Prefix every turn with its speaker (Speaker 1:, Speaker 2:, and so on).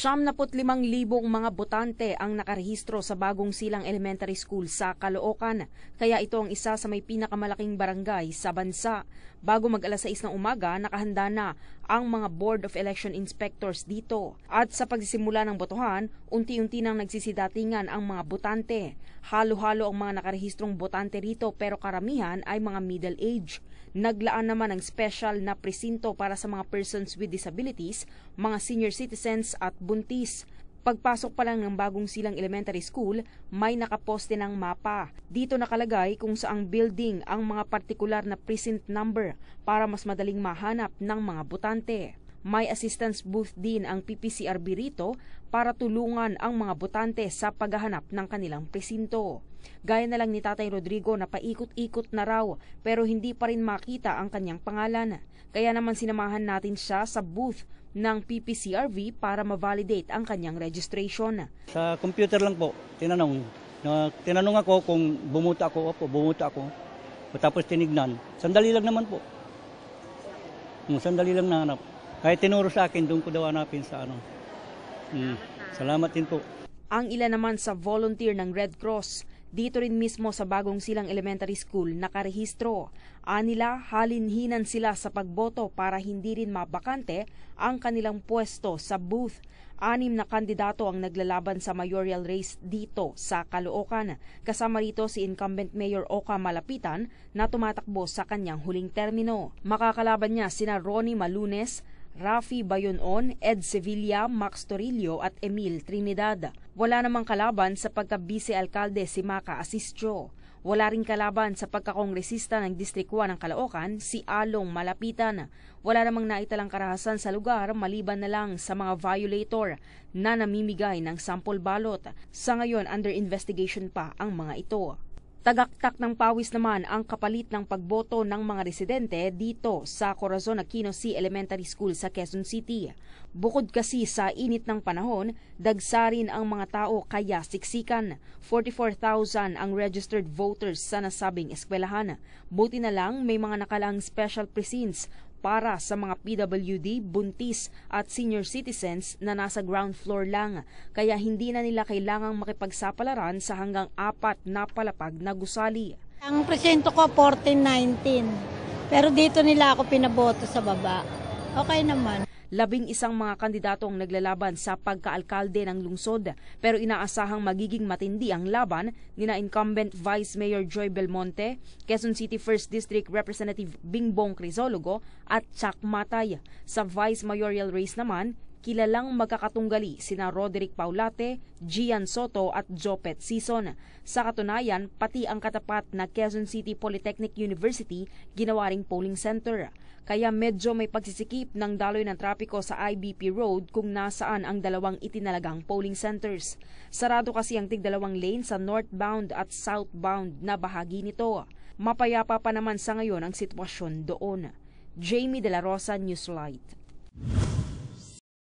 Speaker 1: 75,000 mga botante ang nakarehistro sa bagong silang elementary school sa Caloocan, kaya ito ang isa sa may pinakamalaking barangay sa bansa. Bago mag alas 6 ng umaga, nakahanda na ang mga Board of Election Inspectors dito. At sa pagsisimula ng botohan, unti-unti nang nagsisidatingan ang mga botante. Halo-halo ang mga nakarehistrong botante rito pero karamihan ay mga middle age. Naglaan naman ng special na presinto para sa mga persons with disabilities, mga senior citizens at buntis. Pagpasok pa lang ng bagong silang elementary school, may nakaposte ng mapa. Dito nakalagay kung saang building ang mga partikular na precinct number para mas madaling mahanap ng mga butante. May assistance booth din ang PPCRB rito para tulungan ang mga botante sa paghahanap ng kanilang presinto. Gaya na lang ni Tatay Rodrigo na paikot-ikot na raw pero hindi pa rin makita ang kanyang pangalan. Kaya naman sinamahan natin siya sa booth ng PPCRV para ma-validate ang kanyang registration.
Speaker 2: Sa computer lang po, tinanong. Na, tinanong ako kung bumuta ako. Opo, bumuta ako. Tapos tinignan. Sandali lang naman po. Hmm, sandali lang na nahanap. Ay, tinuro sa akin, doon ko daw hanapin sa ano. Mm. Salamat din po.
Speaker 1: Ang ilan naman sa volunteer ng Red Cross, dito rin mismo sa bagong silang elementary school nakarehistro. Anila, halinhinan sila sa pagboto para hindi rin mabakante ang kanilang pwesto sa booth. Anim na kandidato ang naglalaban sa mayoral race dito sa Caloocan. Kasama rito si incumbent Mayor Oka Malapitan na tumatakbo sa kanyang huling termino. Makakalaban niya sina Ronnie Malunes, Rafi Bayonon, Ed Sevilla, Max Torillo at Emil Trinidad. Wala namang kalaban sa pagka-vice-alkalde si Maka Asistro. Wala ring kalaban sa pagkakongresista ng District 1 ng Caloocan, si Along Malapitan. Wala namang naitalang karahasan sa lugar maliban na lang sa mga violator na namimigay ng sample balot. Sa ngayon, under investigation pa ang mga ito. Tagaktak ng pawis naman ang kapalit ng pagboto ng mga residente dito sa Corazon Aquino C Elementary School sa Quezon City. Bukod kasi sa init ng panahon, dagsarin ang mga tao kaya siksikan. 44,000 ang registered voters sa nasabing eskwelahan. Buti na lang may mga nakalang special precincts para sa mga PWD, buntis at senior citizens na nasa ground floor lang, kaya hindi na nila kailangang makipagsapalaran sa hanggang apat na palapag na gusali.
Speaker 2: Ang presento ko 1419,
Speaker 1: pero dito nila ako pinaboto sa baba. Okay naman labing isang mga kandidato ang naglalaban sa pagkaalkalde ng lungsod pero inaasahang magiging matindi ang laban ni na incumbent Vice Mayor Joy Belmonte, Quezon City 1st District Representative Bingbong Crisologo at Chuck Matay. Sa Vice Mayorial race naman, kilalang magkakatunggali sina Roderick Paulate, Gian Soto at Jopet Sison. Sa katunayan, pati ang katapat na Quezon City Polytechnic University ginawa ring polling center kaya medyo may pagsisikip ng daloy ng trapiko sa IBP Road kung nasaan ang dalawang itinalagang polling centers. Sarado kasi ang tigdalawang lane sa northbound at southbound na bahagi nito. Mapayapa pa naman sa ngayon ang sitwasyon doon. Jamie De La Rosa Newslight.